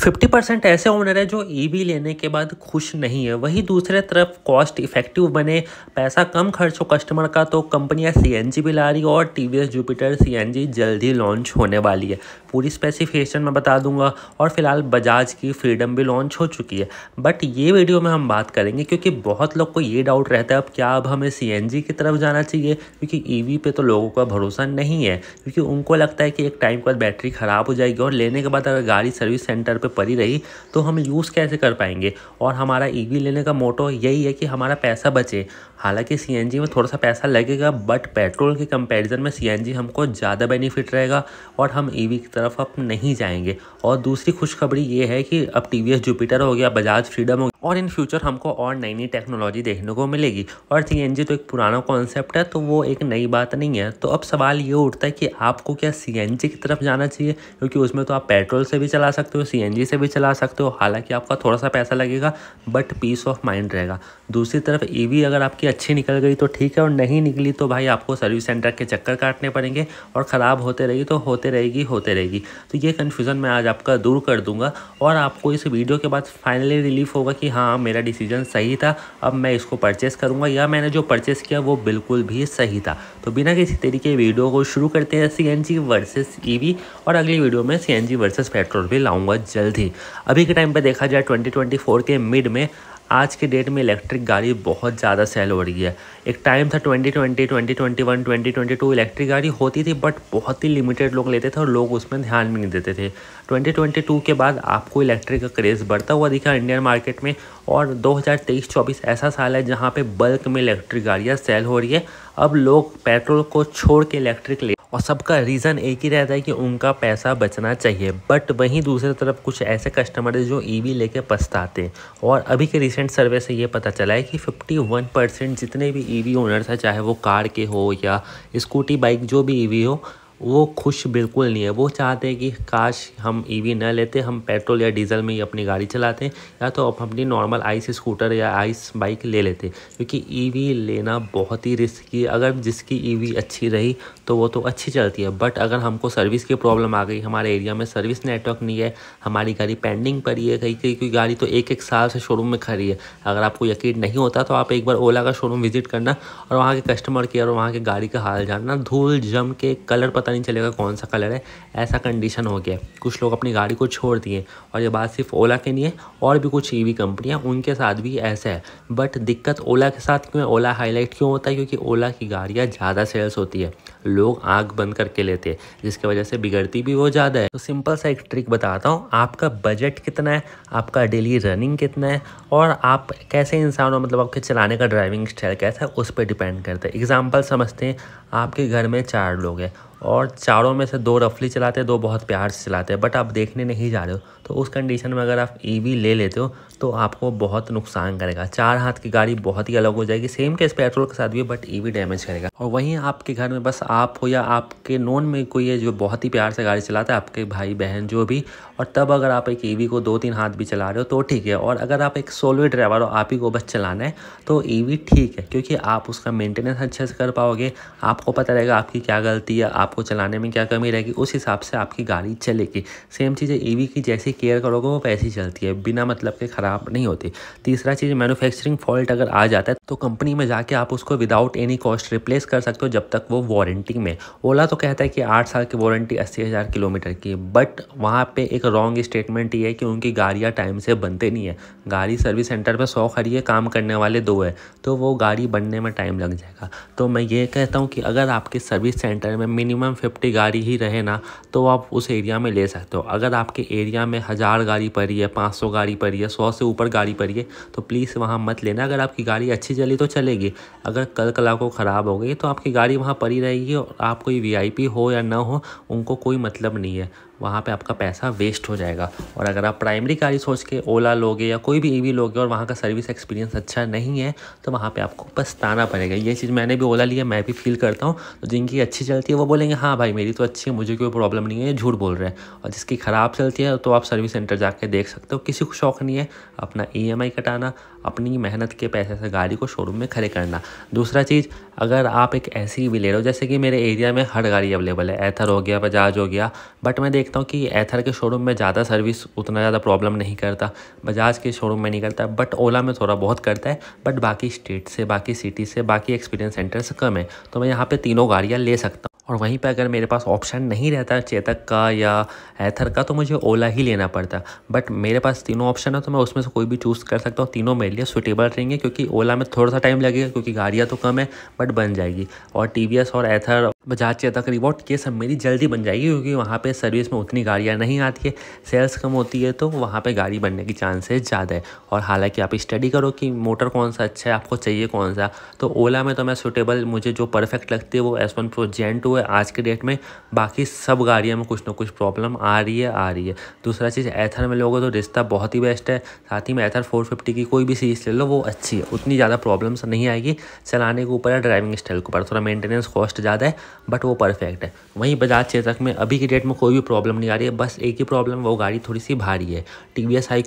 fifty percent ऐसे owner है जो ईवी लेने के बाद खुश नहीं है वहीं दूसरे तरफ कॉस्ट इफेक्टिव बने पैसा कम खर्च हो कस्टमर का तो कंपनियां सी भी ला रही है और टी वी एस जुपिटर सी जल्द ही लॉन्च होने वाली है पूरी स्पेसिफिकेशन मैं बता दूंगा और फिलहाल बजाज की फ्रीडम भी लॉन्च हो चुकी है बट ये वीडियो में हम बात करेंगे क्योंकि बहुत लोग को ये डाउट रहता है अब क्या अब हमें सी की तरफ जाना चाहिए क्योंकि ई e पे तो लोगों का भरोसा नहीं है क्योंकि उनको लगता है कि एक टाइम के बाद बैटरी ख़राब हो जाएगी और लेने के बाद अगर गाड़ी सर्विस सेंटर पे पड़ी रही तो हम यूज़ कैसे कर पाएंगे और हमारा ई लेने का मोटो यही है कि हमारा पैसा बचे हालांकि सीएनजी में थोड़ा सा पैसा लगेगा बट पेट्रोल के कंपैरिजन में सीएनजी हमको ज़्यादा बेनिफिट रहेगा और हम ईवी e की तरफ अब नहीं जाएंगे और दूसरी खुशखबरी ये है कि अब टी वी जुपिटर हो गया बजाज फ्रीडम हो गया और इन फ्यूचर हमको और नई नई टेक्नोलॉजी देखने को मिलेगी और सी तो एक पुराना कॉन्सेप्ट है तो वो एक नई बात नहीं है तो अब सवाल ये उठता है कि आपको क्या सी की तरफ जाना चाहिए क्योंकि उसमें तो आप पेट्रोल से भी चला सकते हो सी से भी चला सकते हो हालाँकि आपका थोड़ा सा पैसा लगेगा बट पीस ऑफ माइंड रहेगा दूसरी तरफ ई e अगर आपकी अच्छी निकल गई तो ठीक है और नहीं निकली तो भाई आपको सर्विस सेंटर के चक्कर काटने पड़ेंगे और ख़राब होते रहेगी तो होते रहेगी होते रहेगी तो ये कन्फ्यूज़न मैं आज आपका दूर कर दूंगा और आपको इस वीडियो के बाद फाइनली रिलीफ होगा कि हाँ मेरा डिसीजन सही था अब मैं इसको परचेस करूँगा या मैंने जो परचेस किया वो बिल्कुल भी सही था तो बिना किसी तरीके वीडियो को शुरू करते हैं सी एन जी वर्सेस ई और अगली वीडियो में C N G versus petrol भी लाऊँगा जल्द ही अभी के टाइम पर देखा जाए ट्वेंटी के मिड में आज के डेट में इलेक्ट्रिक गाड़ी बहुत ज़्यादा सेल हो रही है एक टाइम था 2020, 2021, 2022 इलेक्ट्रिक गाड़ी होती थी बट बहुत ही लिमिटेड लोग लेते थे और लोग उसमें ध्यान भी नहीं देते थे 2022 के बाद आपको इलेक्ट्रिक का क्रेज़ बढ़ता हुआ दिखा इंडियन मार्केट में और 2023-24 ऐसा साल है जहाँ पर बल्क में इलेक्ट्रिक गाड़ियाँ सेल हो रही है अब लोग पेट्रोल को छोड़ के इलेक्ट्रिक ले और सबका रीज़न एक ही रहता है कि उनका पैसा बचना चाहिए बट वहीं दूसरी तरफ कुछ ऐसे कस्टमर हैं जो ईवी e लेके पछताते हैं और अभी के रिसेंट सर्वे से ये पता चला है कि 51 परसेंट जितने भी ईवी e ओनर्स हैं चाहे वो कार के हो या स्कूटी बाइक जो भी ईवी e हो वो खुश बिल्कुल नहीं है वो चाहते हैं कि काश हम ईवी e न लेते हम पेट्रोल या डीजल में ही अपनी गाड़ी चलाते या तो आप अपनी नॉर्मल आइस स्कूटर या आइस बाइक ले लेते क्योंकि ईवी e लेना बहुत ही रिस्की है अगर जिसकी ईवी e अच्छी रही तो वो तो अच्छी चलती है बट अगर हमको सर्विस की प्रॉब्लम आ गई हमारे एरिया में सर्विस नेटवर्क नहीं है हमारी गाड़ी पेंडिंग पर ही है कहीं कहीं कोई गाड़ी तो एक एक साल से शोरूम में खड़ी है अगर आपको यकीन नहीं होता तो आप एक बार ओला का शोरूम विजिट करना और वहाँ के कस्टमर केयर और वहाँ के गाड़ी का हाल जानना धूल जम के कलर पता पता नहीं चलेगा कौन सा कलर है ऐसा कंडीशन हो गया कुछ लोग अपनी गाड़ी को छोड़ दिए और ये बात सिर्फ ओला के नहीं है और भी कुछ ई कंपनियां उनके साथ भी ऐसा है बट दिक्कत ओला के साथ क्यों है ओला हाईलाइट क्यों होता है क्योंकि ओला की गाड़ियाँ ज़्यादा सेल्स होती है लोग आग बंद करके लेते हैं जिसकी वजह से बिगड़ती भी वो ज़्यादा है तो सिंपल सा एक ट्रिक बताता हूँ आपका बजट कितना है आपका डेली रनिंग कितना है और आप कैसे इंसान हो मतलब आपके चलाने का ड्राइविंग स्टाइल कैसा है उस पर डिपेंड करता है एग्जाम्पल समझते हैं आपके घर में चार लोग हैं और चारों में से दो रफली चलाते हैं दो बहुत प्यार से चलाते हैं बट आप देखने नहीं जा रहे हो तो उस कंडीशन में अगर आप ईवी e ले लेते हो तो आपको बहुत नुकसान करेगा चार हाथ की गाड़ी बहुत ही अलग हो जाएगी सेम केस पेट्रोल के साथ भी बट ईवी डैमेज करेगा और वहीं आपके घर में बस आप हो या आपके नोन में कोई है जो बहुत ही प्यार से गाड़ी चलाता है आपके भाई बहन जो भी और तब अगर आप एक ई e को दो तीन हाथ भी चला रहे हो तो ठीक है और अगर आप एक सोलो ड्राइवर हो आप ही को बस चलाना है तो ई e ठीक है क्योंकि आप उसका मेंटेनेंस अच्छे से कर पाओगे आपको पता रहेगा आपकी क्या गलती है आप आपको चलाने में क्या कमी रहेगी उस हिसाब से आपकी गाड़ी चलेगी सेम चीज़ ई e ईवी की जैसी केयर करोगे वो वैसी चलती है बिना मतलब के ख़राब नहीं होती तीसरा चीज़ मैनुफैक्चरिंग फॉल्ट अगर आ जाता है तो कंपनी में जाके आप उसको विदाउट एनी कॉस्ट रिप्लेस कर सकते हो जब तक वो वारंटी में ओला तो कहता है कि आठ साल की वारंटी अस्सी हज़ार किलोमीटर की बट वहाँ पर एक रॉन्ग स्टेटमेंट ये है कि उनकी गाड़ियाँ टाइम से बनते नहीं है गाड़ी सर्विस सेंटर पर सौ खड़ी है काम करने वाले दो है तो वो गाड़ी बनने में टाइम लग जाएगा तो मैं ये कहता हूँ कि अगर आपके सर्विस सेंटर में मिनिमम मिनिमम फिफ्टी गाड़ी ही रहे ना तो आप उस एरिया में ले सकते हो अगर आपके एरिया में हज़ार गाड़ी पड़ी है पाँच सौ गाड़ी पड़ी है सौ से ऊपर गाड़ी पड़ी है तो प्लीज़ वहाँ मत लेना अगर आपकी गाड़ी अच्छी चली तो चलेगी अगर कल कला को ख़राब हो गई तो आपकी गाड़ी वहाँ पड़ी रहेगी और आप कोई वी हो या ना हो उनको कोई मतलब नहीं है वहाँ पे आपका पैसा वेस्ट हो जाएगा और अगर आप प्राइमरी गाड़ी सोच के ओला लोगे या कोई भी ई लोगे और वहाँ का सर्विस एक्सपीरियंस अच्छा नहीं है तो वहाँ पर आपको पछताना पड़ेगा ये चीज़ मैंने भी ओला लिया मैं भी फील करता हूँ तो जिनकी अच्छी चलती है वो बोलेंगे हाँ भाई मेरी तो अच्छी है मुझे कोई प्रॉब्लम नहीं है झूठ बोल रहे हैं और जिसकी ख़राब चलती है तो आप सर्विस सेंटर जाके देख सकते हो किसी को शौक नहीं है अपना ई e कटाना अपनी मेहनत के पैसे से गाड़ी को शोरूम में खड़े करना दूसरा चीज़ अगर आप एक ऐसी भी ले रहे हो जैसे कि मेरे एरिया में हर गाड़ी अवेलेबल है एथर हो गया बजाज हो गया बट मैं देखता हूँ कि एथर के शोरूम में ज़्यादा सर्विस उतना ज़्यादा प्रॉब्लम नहीं करता बजाज के शोरूम में नहीं करता बट ओला में थोड़ा बहुत करता है बट बाकी स्टेट से बाकी सिटी से बाकी एक्सपीरियंस सेंटर से कम है तो मैं यहाँ पर तीनों गाड़ियाँ ले सकता हूँ और वहीं पर अगर मेरे पास ऑप्शन नहीं रहता चेतक का या एथर का तो मुझे ओला ही लेना पड़ता बट मेरे पास तीनों ऑप्शन है तो मैं उसमें से कोई भी चूज़ कर सकता हूँ तीनों मेरे लिए सुटेबल रहेंगे क्योंकि ओला में थोड़ा सा टाइम लगेगा क्योंकि गाड़ियाँ तो कम है बट बन जाएगी और टी और एथर बजाज चेतक रिवॉर्ट ये सब मेरी जल्दी बन जाएगी क्योंकि वहाँ पर सर्विस में उतनी गाड़ियाँ नहीं आती है सेल्स कम होती है तो वहाँ पर गाड़ी बनने की चांसेस ज़्यादा है और हालाँकि आप स्टडी करो कि मोटर कौन सा अच्छा है आपको चाहिए कौन सा तो ओला में तो मैं सुटेबल मुझे जो परफेक्ट लगती है वो S one pro gen two हुए आज के डेट में बाकी सब गाड़ियों में कुछ ना कुछ प्रॉब्लम आ रही है आ रही है दूसरा चीज़ एथर में लोगों तो रिश्ता बहुत ही बेस्ट है साथ ही में एथर फोर फिफ्टी की कोई भी सीरीज़ ले लो वो अच्छी है उतनी ज़्यादा प्रॉब्लम्स नहीं आएगी चलाने के ऊपर या ड्राइविंग स्टाइल के ऊपर थोड़ा मेंटेनेंस कॉस्ट ज़्यादा है बट वो परफेक्ट है वहीं बजाज चेतक में अभी की डेट में कोई भी प्रॉब्लम नहीं आ रही है बस एक ही प्रॉब्लम वो गाड़ी थोड़ी सी भारी है टी वी एस आई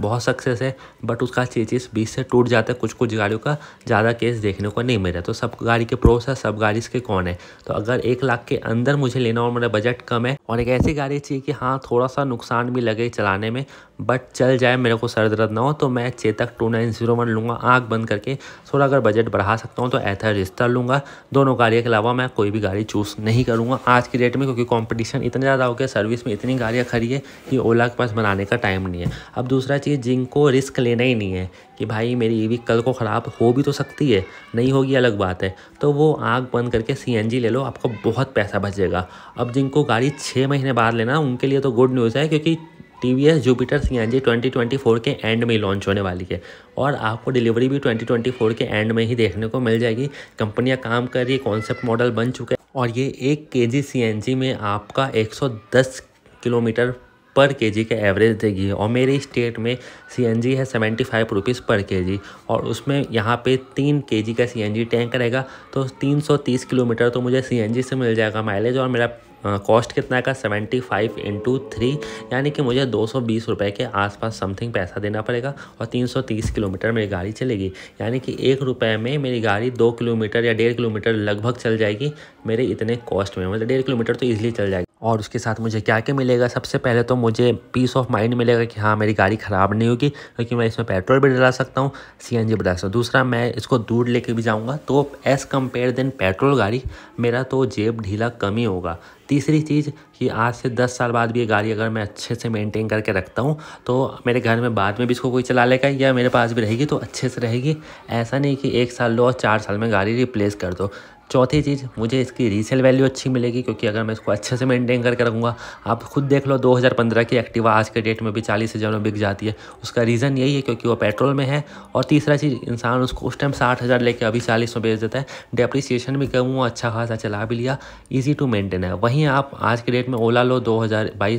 बहुत सक्सेस है बट उसका चेचिस बीच से टूट जाता है कुछ कुछ गाड़ियों का ज़्यादा केस देखने को नहीं मिला तो सब गाड़ी के प्रोस है सब गाड़ी इसके कौन है तो अगर एक लाख के अंदर मुझे लेना और मेरा बजट कम है और एक ऐसी गाड़ी चाहिए कि हाँ थोड़ा सा नुकसान भी लगे चलाने में बट चल जाए मेरे को सर दर्द ना हो तो मैं Chetak two nine zero one लूँगा आँख बंद करके थोड़ा अगर बजट बढ़ा सकता हूँ तो एथर रिश्ता लूँगा दोनों गाड़ियों के अलावा मैं कोई भी गाड़ी चूज़ नहीं करूँगा आज की डेट में क्योंकि कॉम्पिटिशन इतना ज़्यादा हो गया सर्विस में इतनी गाड़ियाँ खड़ी है कि ओला के पास बनाने का टाइम नहीं है अब दूसरा चीज़ जिनको रिस्क लेना ही नहीं है कि भाई मेरी ईवी कल को ख़राब हो भी तो सकती है नहीं होगी अलग बात है तो वो आँख बंद करके सीएनजी ले लो आपको बहुत पैसा बचेगा अब जिनको गाड़ी छः महीने बाद लेना उनके लिए तो गुड न्यूज़ है क्योंकि T V S Jupiter C N G twenty twenty four के एंड में ही लॉन्च होने वाली है और आपको डिलीवरी भी ट्वेंटी ट्वेंटी फोर के एंड में ही देखने को मिल जाएगी कंपनियाँ काम कर रही है कॉन्सेप्ट मॉडल बन चुके हैं और ये एक के जी सी एन जी में आपका एक सौ दस किलोमीटर पर के जी का एवरेज देगी और मेरे स्टेट में सी एन जी है सेवेंटी फाइव रुपीज़ पर के जी और उसमें यहाँ पे तीन के जी का सी एन जी टैंक रहेगा तो तीन सौ तीस किलोमीटर तो मुझे सी एन जी से मिल जाएगा माइलेज और मेरा कॉस्ट कितना का सेवेंटी फाइव इंटू थ्री यानी कि मुझे दो सौ बीस रुपये के आसपास समथिंग पैसा देना पड़ेगा और तीन सौ तीस किलोमीटर मेरी गाड़ी चलेगी यानी कि एक रुपये में मेरी गाड़ी दो किलोमीटर या डेढ़ किलोमीटर लगभग चल जाएगी मेरे इतने कॉस्ट में मतलब डेढ़ किलोमीटर तो ईजिली चल जाएगी और उसके साथ मुझे क्या क्या मिलेगा सबसे पहले तो मुझे पीस ऑफ माइंड मिलेगा कि हाँ मेरी गाड़ी ख़राब नहीं होगी क्योंकि मैं इसमें पेट्रोल भी डला सकता हूँ सी एन जी भी डला सकता हूँ दूसरा मैं इसको दूर लेके भी जाऊँगा तो एज़ कम्पेयर देन पेट्रोल गाड़ी मेरा तो जेब ढीला कम ही होगा तीसरी चीज़ कि आज से दस साल बाद भी ये गाड़ी अगर मैं अच्छे से मेंटेन करके रखता हूँ तो मेरे घर में बाद में भी इसको कोई चला लेगा या मेरे पास भी रहेगी तो अच्छे से रहेगी ऐसा नहीं कि एक साल लो और चार साल में गाड़ी रिप्लेस कर दो चौथी चीज़ मुझे इसकी रीसेल वैल्यू अच्छी मिलेगी क्योंकि अगर मैं इसको अच्छे से मेंटेन करके रखूँगा आप खुद देख लो 2015 की एक्टिवा आज के डेट में भी चालीस हज़ार में बिक जाती है उसका रीज़न यही है क्योंकि वो पेट्रोल में है और तीसरा चीज़ इंसान उसको उस टाइम साठ हज़ार लेके अभी चालीस में बेच देता है डेप्रिसिएशन भी कम हुआ अच्छा खासा चला भी लिया ईजी टू मेंटेन है वहीं आप आज के डेट में ओला लो दो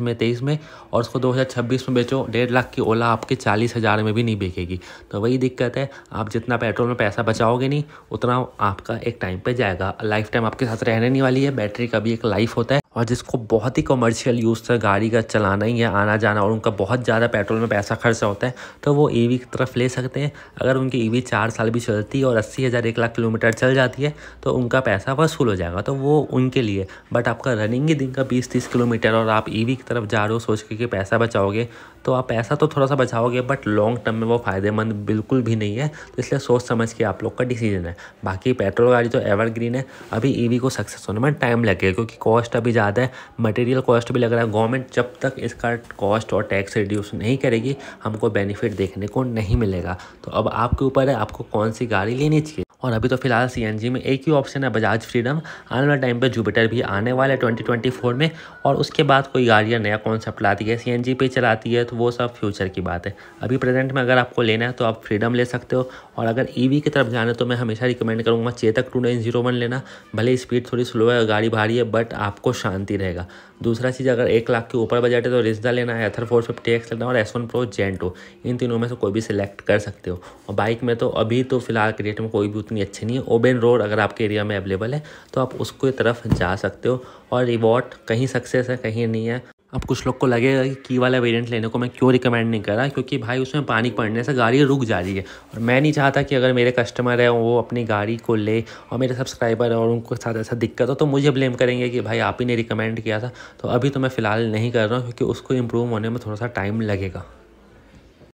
में तेईस में और उसको दो में बेचो डेढ़ लाख की ओला आपके चालीस हज़ार में भी नहीं बिकेगी तो वही दिक्कत है आप जितना पेट्रोल में पैसा बचाओगे नहीं उतना आपका एक टाइम पर जाएगा जाएगा लाइफ टाइम आपके साथ रहने नहीं वाली है बैटरी का भी एक लाइफ होता है और जिसको बहुत ही कमर्शियल यूज़ था गाड़ी का चलाना ही है आना जाना और उनका बहुत ज़्यादा पेट्रोल में पैसा खर्चा होता है तो वो ई की तरफ ले सकते हैं अगर उनकी ई चार साल भी चलती है और अस्सी हज़ार एक लाख किलोमीटर चल जाती है तो उनका पैसा वसूल हो जाएगा तो वो उनके लिए बट आपका रनिंग ही दिन का बीस तीस किलोमीटर और आप ई की तरफ जा रहे हो सोच के कि पैसा बचाओगे तो आप पैसा तो थोड़ा सा बचाओगे बट लॉन्ग टर्म में वो फ़ायदेमंद बिल्कुल भी नहीं है तो इसलिए सोच समझ के आप लोग का डिसीजन है बाकी पेट्रोल गाड़ी तो एवरग्रीन है अभी ई को सक्सेस होने में टाइम लगेगा क्योंकि कॉस्ट अभी ज़्यादा ज़्यादा है मटेरियल कॉस्ट भी लग रहा है गवर्नमेंट जब तक इसका कॉस्ट और टैक्स रिड्यूस नहीं करेगी हमको बेनिफिट देखने को नहीं मिलेगा तो अब आपके ऊपर है आपको कौन सी गाड़ी लेनी चाहिए और अभी तो फिलहाल सी में एक ही ऑप्शन है बजाज फ्रीडम आने वाले टाइम पे जुपिटर भी आने वाला है ट्वेंटी ट्वेंटी फोर में और उसके बाद कोई गाड़ियाँ नया कॉन्सेप्ट लाती है सी पे चलाती है तो वो सब फ्यूचर की बात है अभी प्रेजेंट में अगर आपको लेना है तो आप फ्रीडम ले सकते हो और अगर ई e की तरफ जाना है तो मैं हमेशा रिकमेंड करूँगा Chetak two nine zero one लेना भले स्पीड थोड़ी स्लो है गाड़ी भारी है बट आपको शांति रहेगा दूसरा चीज़ अगर एक लाख के ऊपर बजट है तो रिश्ता लेना है एथर फोर फिफ्टी एक्स लेना और एस वन प्रो जेंटो इन तीनों में से कोई भी सिलेक्ट कर सकते हो और बाइक में तो अभी तो फिलहाल क्रिएट में कोई भी उतनी अच्छी नहीं है ओबेन रोड अगर आपके एरिया में अवेलेबल है तो आप उसको तरफ जा सकते हो और रिवॉर्ड कहीं सक्सेस है कहीं नहीं है अब कुछ लोग को लगेगा कि की वाला वेरिएंट लेने को मैं क्यों रिकमेंड नहीं कर रहा क्योंकि भाई उसमें पानी पड़ने से गाड़ी रुक जा रही है और मैं नहीं चाहता कि अगर मेरे कस्टमर हैं वो अपनी गाड़ी को ले और मेरे सब्सक्राइबर और उनको साथ ऐसा दिक्कत हो तो मुझे ब्लेम करेंगे कि भाई आप ही ने रिकमेंड किया था तो अभी तो मैं फ़िलहाल नहीं कर रहा हूँ क्योंकि उसको इम्प्रूव होने में थोड़ा सा टाइम लगेगा